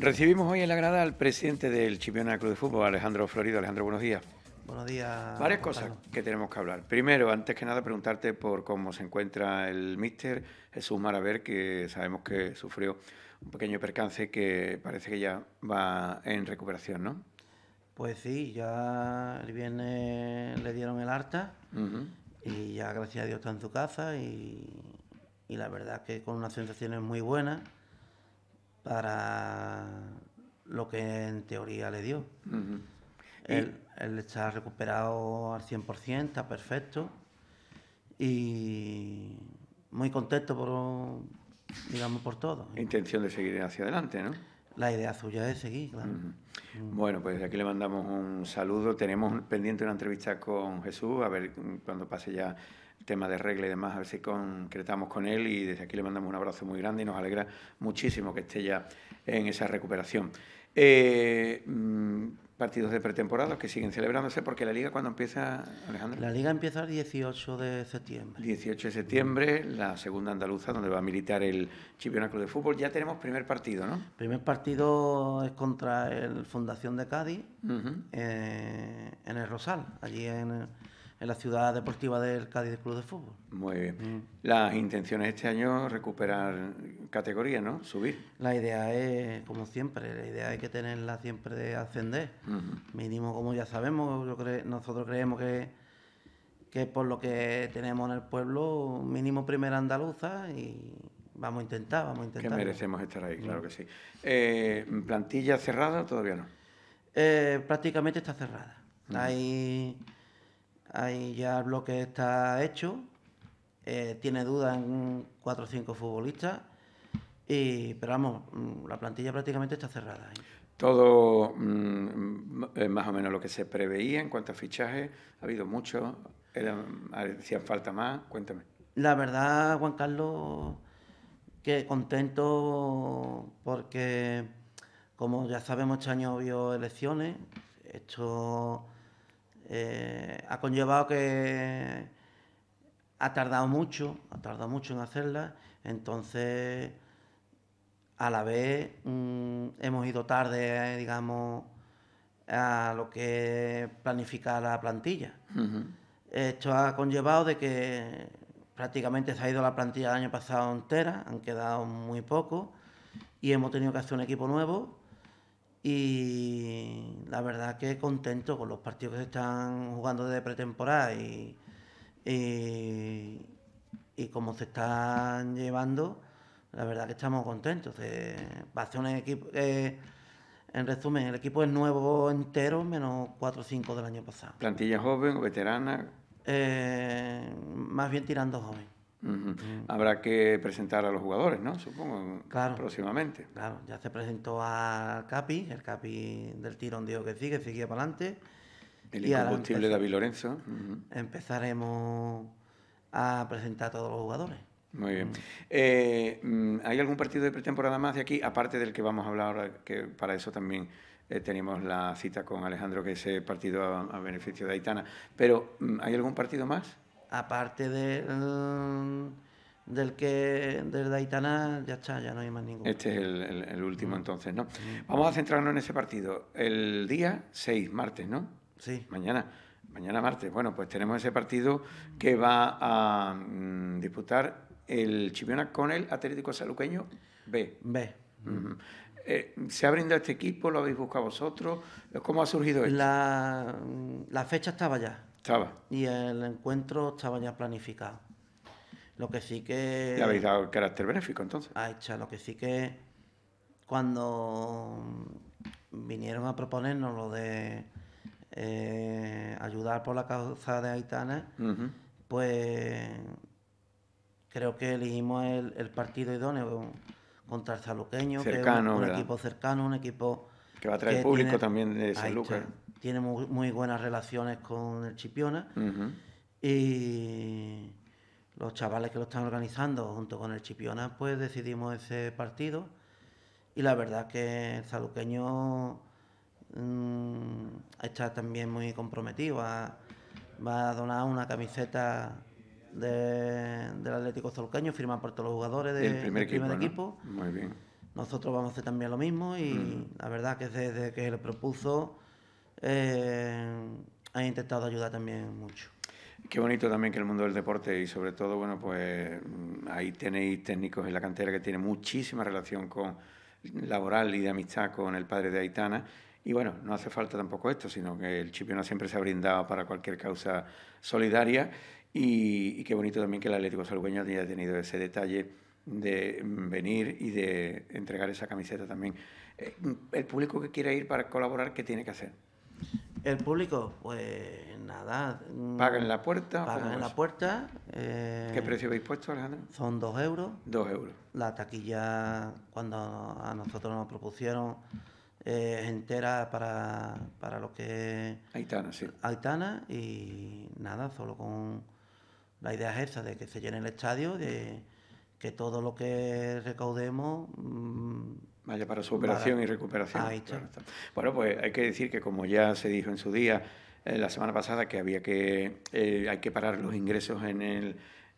Recibimos hoy en la grada al presidente del Chipiona Club de Fútbol, Alejandro Florido. Alejandro, buenos días. Buenos días. Varias cosas que tenemos que hablar. Primero, antes que nada, preguntarte por cómo se encuentra el míster Jesús Maraver, que sabemos que sufrió un pequeño percance que parece que ya va en recuperación, ¿no? Pues sí, ya el viernes le dieron el harta y ya gracias a Dios está en su casa y, la verdad que con unas sensaciones muy buenas para lo que en teoría le dio. él, está recuperado al 100%, está perfecto y muy contento por, digamos, por todo. Intención de seguir hacia adelante, ¿no? la idea suya es seguir, Bueno, pues aquí le mandamos un saludo. Tenemos pendiente una entrevista con Jesús, a ver cuando pase ya el tema de regla y demás, a ver si concretamos con él. Y desde aquí le mandamos un abrazo muy grande y nos alegra muchísimo que esté ya en esa recuperación. Eh, mm, partidos de pretemporada que siguen celebrándose porque la liga cuando empieza, Alejandro. La liga empieza el 18 de septiembre. 18 de septiembre, la segunda andaluza donde va a militar el Club de Fútbol. Ya tenemos primer partido, ¿no? Primer partido es contra el Fundación de Cádiz eh, en el Rosal, allí en en la ciudad deportiva del Cádiz Club de Fútbol. Muy bien. Mm. Las intenciones este año recuperar categoría, ¿no? Subir. La idea es, como siempre, la idea hay que tenerla siempre de ascender. Mínimo, como ya sabemos, nosotros creemos que, que por lo que tenemos en el pueblo, mínimo primera andaluza y vamos a intentar, vamos a intentar. Que merecemos estar ahí, claro mm. que sí. Eh, ¿Plantilla cerrada todavía no? Eh, prácticamente está cerrada. Hay Ahí ya el bloque está hecho. Eh, tiene dudas en cuatro o cinco futbolistas. Y, pero vamos, mm, la plantilla prácticamente está cerrada. Todo mm, es más o menos lo que se preveía en cuanto a fichajes. Ha habido mucho Hacían falta más. Cuéntame. La verdad, Juan Carlos, que contento porque, como ya sabemos, este año vio elecciones. Esto eh, ha conllevado que ha tardado mucho, ha tardado mucho en hacerla, entonces a la vez mm, hemos ido tarde, digamos, a lo que planifica la plantilla. Esto ha conllevado de que prácticamente se ha ido la plantilla el año pasado entera, han quedado muy pocos y hemos tenido que hacer un equipo nuevo y la verdad que contento con los partidos que se están jugando desde pretemporada y, y, como se están llevando, la verdad que estamos contentos. Eh, va a ser un equipo, eh, en resumen, el equipo es nuevo entero, menos 4 o 5 del año pasado. ¿Plantilla joven o veterana? Eh, más bien tirando joven. Mm. Habrá que presentar a los jugadores, ¿no? Supongo, próximamente. Claro, ya se presentó a Capi, el Capi del tirón digo que sigue, Sigue para adelante. El incombustible David Lorenzo. Empezaremos a presentar a todos los jugadores. Muy bien. Mm. Eh, mm, ¿Hay algún partido de pretemporada más de aquí, aparte del que vamos a hablar ahora, que para eso también eh, tenemos la cita con Alejandro, que es partido a, a beneficio de Aitana? Pero, ¿hay algún partido más? aparte de, mm, del que del Daitaná, ya está, ya no hay más ninguno. Este es el, último mm. entonces, ¿no? Vamos a centrarnos en ese partido. El día 6, martes, ¿no? Sí. Mañana. Mañana martes. Bueno, pues tenemos ese partido que va a mm, disputar el Chipiona con el Atlético Saluqueño B. B. Eh, ¿Se ha brindado este equipo? ¿Lo habéis buscado vosotros? ¿Cómo ha surgido esto? la fecha estaba ya. Estaba. Y el encuentro estaba ya planificado. Lo que sí que. Le habéis dado el carácter benéfico entonces. Ah, Lo que sí que. Cuando vinieron a proponernos lo de eh, ayudar por la causa de Aitana, pues creo que elegimos el, partido idóneo contra el saluqueño, que es un, equipo cercano, un equipo que va a traer público también de San Lucas tiene muy, buenas relaciones con el Chipiona. Y los chavales que lo están organizando junto con el Chipiona, pues decidimos ese partido. Y la verdad que el saluqueño mm, está también muy comprometido. Va, a donar una camiseta del Atlético Saluqueño firmada por todos los jugadores del primer, equipo. Muy bien. Nosotros vamos a hacer también lo mismo y la verdad que desde que le propuso eh, han intentado ayudar también mucho. Qué bonito también que el mundo del deporte y sobre todo, bueno, pues mm, ahí tenéis técnicos en la cantera que tienen muchísima relación con laboral y de amistad con el padre de Aitana. Y bueno, no hace falta tampoco esto, sino que el Chipiona siempre se ha brindado para cualquier causa solidaria y, qué bonito también que el Atlético Salgueño haya tenido ese detalle de venir y de entregar esa camiseta también. Eh, el público que quiera ir para colaborar, ¿qué tiene que hacer? El público, pues nada. Mm, ¿Pagan la puerta? Pagan en la puerta. ¿Qué eh, precio habéis puesto, Alejandro? Son dos euros. Dos euros. La taquilla, cuando a nosotros nos propusieron, eh, entera para, lo que Aitana, sí. Aitana, y nada, solo con. La idea es esa, de que se llene el estadio, de que todo lo que recaudemos. Mm, Vaya, para su operación y recuperación. Bueno, pues hay que decir que como ya se dijo en su día, eh, la semana pasada, que había que, eh, hay que parar los ingresos en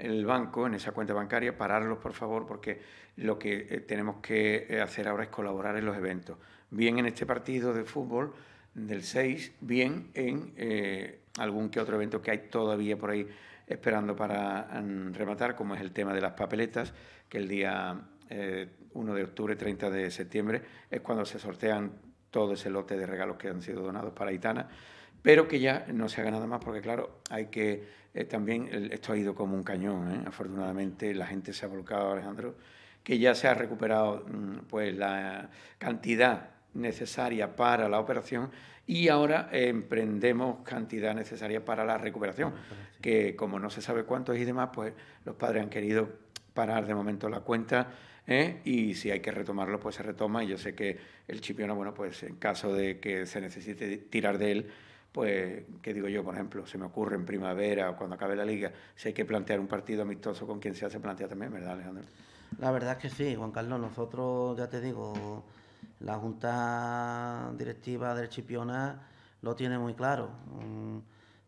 el, banco, en esa cuenta bancaria, pararlos por favor, porque lo que eh, tenemos que hacer ahora es colaborar en los eventos. Bien en este partido de fútbol del 6, bien en algún que otro evento que hay todavía por ahí esperando para mm, rematar, como es el tema de las papeletas, que el día 1 de octubre, 30 de septiembre, es cuando se sortean todo ese lote de regalos que han sido donados para Aitana, pero que ya no se haga nada más porque, claro, hay que eh, también, esto ha ido como un cañón, ¿eh? afortunadamente la gente se ha volcado, Alejandro, que ya se ha recuperado mm, pues la cantidad necesaria para la operación y ahora emprendemos cantidad necesaria para la recuperación, que como no se sabe cuánto es y demás, pues los padres han querido parar de momento la cuenta ¿eh? y si hay que retomarlo, pues se retoma. Y yo sé que el chipiona, bueno, pues en caso de que se necesite tirar de él, pues, ¿qué digo yo? Por ejemplo, se me ocurre en primavera o cuando acabe la liga, si hay que plantear un partido amistoso con quien sea, se plantea también, ¿verdad, Alejandro? La verdad es que sí, Juan Carlos. Nosotros, ya te digo, la Junta Directiva del Chipiona lo tiene muy claro. Mm,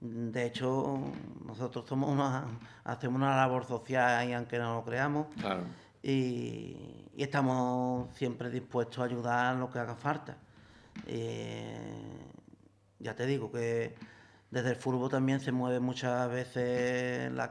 de hecho, nosotros somos una, hacemos una labor social y aunque no lo creamos. Claro y, estamos siempre dispuestos a ayudar lo que haga falta. Eh, ya te digo que desde el fútbol también se mueven muchas veces la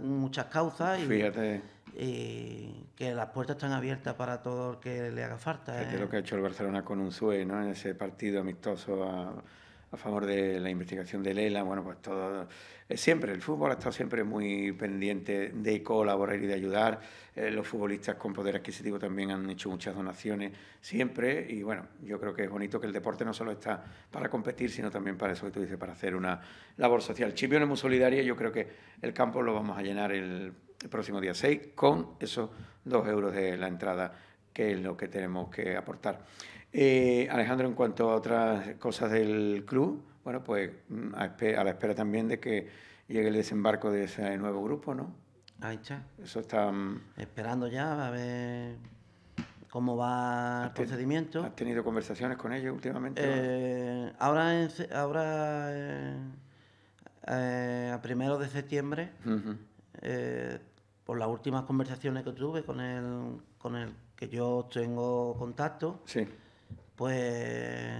muchas causas y, que las puertas están abiertas para todo el que le haga falta. Fíjate ¿eh? lo que ha hecho el Barcelona con un sueño en ese partido amistoso a a favor de la investigación de Lela, bueno, pues todo, eh, siempre, el fútbol ha estado siempre muy pendiente de colaborar y de ayudar, eh, los futbolistas con poder adquisitivo también han hecho muchas donaciones, siempre, y bueno, yo creo que es bonito que el deporte no solo está para competir, sino también para eso que tú dices, para hacer una labor social. Chipión es muy solidaria, yo creo que el campo lo vamos a llenar el, el próximo día 6 con esos dos euros de la entrada, que es lo que tenemos que aportar. Eh, Alejandro, en cuanto a otras cosas del club, bueno, pues mm, a, la espera también de que llegue el desembarco de ese nuevo grupo, ¿no? Ahí está. Eso está... Mm, Esperando ya a ver cómo va el procedimiento. ¿Has tenido conversaciones con ellos últimamente? Eh, ahora, ahora eh, a primero de septiembre, por las últimas conversaciones que tuve con el, con el que yo tengo contacto, sí pues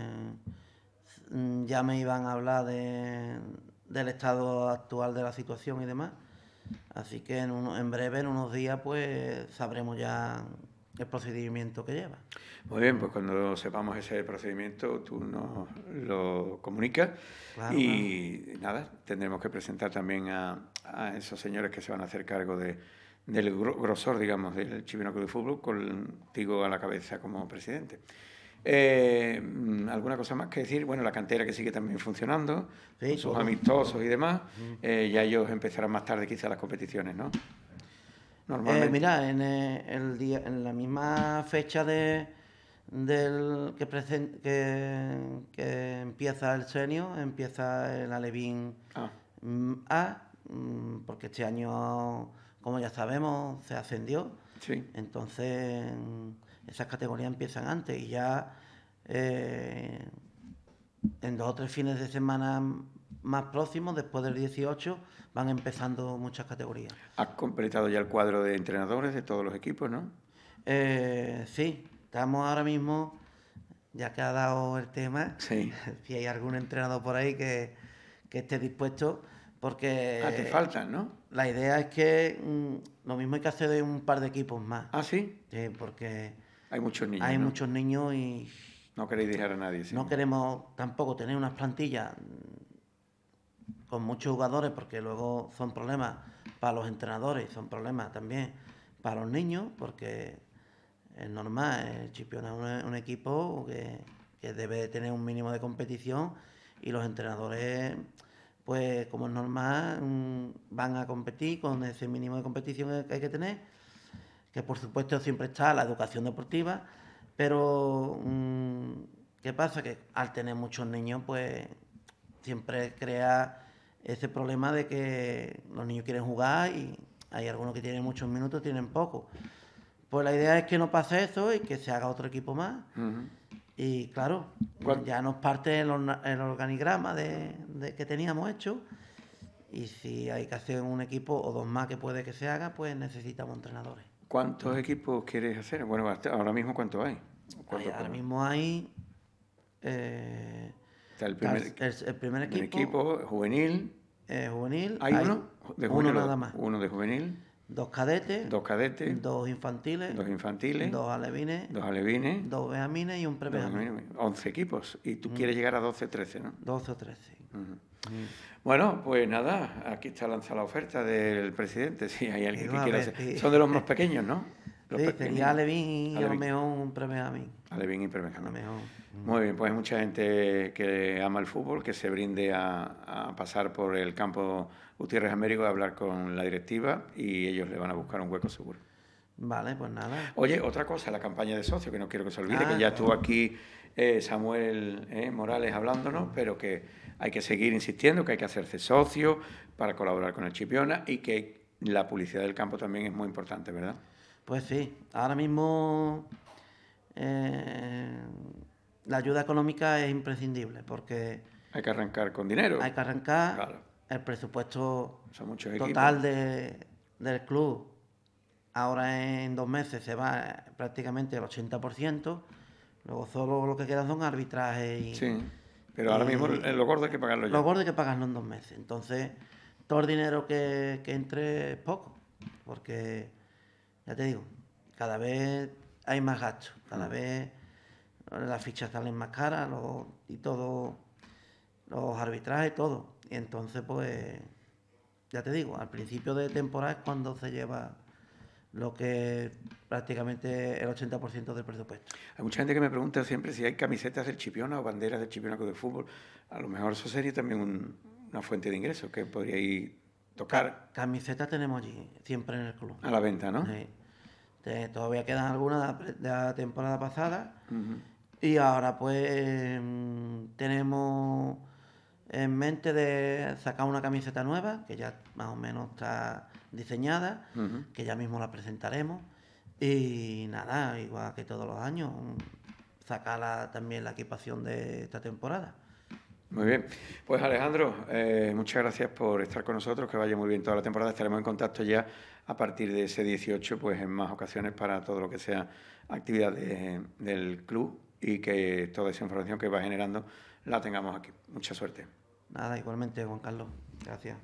mm, ya me iban a hablar del estado actual de la situación y demás. Así que en, breve, en unos días, pues sabremos ya el procedimiento que lleva. Muy bien, pues cuando sepamos ese procedimiento, tú nos lo comunicas y nada, tendremos que presentar también a, esos señores que se van a hacer cargo de, del grosor, digamos, del Club de Fútbol, contigo a la cabeza como presidente. Eh, mm, ¿Alguna cosa más que decir? Bueno, la cantera que sigue también funcionando, sus amistosos y demás. Eh, ya ellos empezarán más tarde quizá las competiciones, ¿no? Eh, Normalmente. mira, en, el día, en la misma fecha de, del que, empieza el senio, empieza el Alevín ah. mm, A, mm, porque este año, como ya sabemos, se ascendió entonces, esas categorías empiezan antes y ya eh, en dos o tres fines de semana más próximos, después del 18, van empezando muchas categorías. Has completado ya el cuadro de entrenadores de todos los equipos, ¿no? Eh, sí, estamos ahora mismo, ya que ha dado el tema, sí. si hay algún entrenador por ahí que esté dispuesto. Porque. Ah, faltan, ¿no? La idea es que mm, lo mismo hay que hacer de un par de equipos más. Ah, sí. Sí, porque. Hay muchos niños. Hay muchos niños y. No queréis dejar a nadie. ¿sí? No queremos tampoco tener unas plantillas mm, con muchos jugadores, porque luego son problemas para los entrenadores, son problemas también para los niños, porque es normal, el Chipiona es un, equipo que, que debe tener un mínimo de competición y los entrenadores pues como es normal, mm, van a competir con ese mínimo de competición que hay que tener, que por supuesto siempre está la educación deportiva, pero mm, ¿qué pasa? Que al tener muchos niños, pues siempre crea ese problema de que los niños quieren jugar y hay algunos que tienen muchos minutos, tienen poco Pues la idea es que no pase eso y que se haga otro equipo más. Y claro, ya nos parte el, organigrama de, que teníamos hecho. Y si hay que hacer un equipo o dos más que puede que se haga, pues necesitamos entrenadores. ¿Cuántos equipos quieres hacer? Bueno, ahora mismo, ¿cuántos hay? ahora mismo hay. Eh, el, primer, equipo. juvenil. Eh, juvenil. ¿Hay, uno? uno nada más. Uno de juvenil. Dos cadetes. Dos cadetes. Dos infantiles. Dos infantiles. Dos alevines. Dos alevines. Dos y un prebenjamín. 11 equipos. Y tú quieres llegar a 12, 13, ¿no? 12 o 13. Bueno, pues nada, aquí está lanzada la oferta del presidente, si hay alguien que quiera Son de los más pequeños, ¿no? Los sí, pequeños. sería Alevín y a mejor un prebenjamín. Alevín y Muy bien, pues mucha gente que ama el fútbol, que se brinde a, pasar por el campo Gutiérrez Américo a hablar con la directiva y ellos le van a buscar un hueco seguro. Vale, pues nada. Oye, otra cosa, la campaña de socio que no quiero que se olvide, que ah. ya estuvo aquí eh, Samuel eh, Morales hablándonos, pero que hay que seguir insistiendo, que hay que hacerse socio para colaborar con el Chipiona y que la publicidad del campo también es muy importante, ¿verdad? Pues sí, ahora mismo eh, la ayuda económica es imprescindible porque... Hay que arrancar con dinero. Hay que arrancar. El presupuesto total de, del club ahora en dos meses se va prácticamente al 80%. Luego solo lo que queda son arbitrajes Sí, pero ahora mismo lo gordo hay que pagarlo ya. Lo gordo hay que pagarlo en dos meses. Entonces, todo el dinero que, que entre es poco. Porque, ya te digo, cada vez hay más gastos. la mm. vez las fichas salen más caras y todo, los arbitrajes, todo. Y entonces, pues, ya te digo, al principio de temporada es cuando se lleva lo que prácticamente el 80% del presupuesto. Hay mucha gente que me pregunta siempre si hay camisetas del Chipiona o banderas del Chipiona de fútbol. A lo mejor eso sería también una fuente de ingresos que podría ir tocar. Camisetas tenemos allí, siempre en el club. A la venta, ¿no? Sí todavía quedan algunas de la temporada pasada. Y ahora pues em, tenemos en mente de sacar una camiseta nueva, que ya más o menos está diseñada, que ya mismo la presentaremos. Y nada, igual que todos los años, sacar también la equipación de esta temporada. Muy bien. Pues Alejandro, eh, muchas gracias por estar con nosotros, que vaya muy bien toda la temporada. Estaremos en contacto ya a partir de ese 18, pues en más ocasiones para todo lo que sea actividad eh, del club y que toda esa información que va generando la tengamos aquí. Mucha suerte. Nada, igualmente, Juan Carlos. Gracias.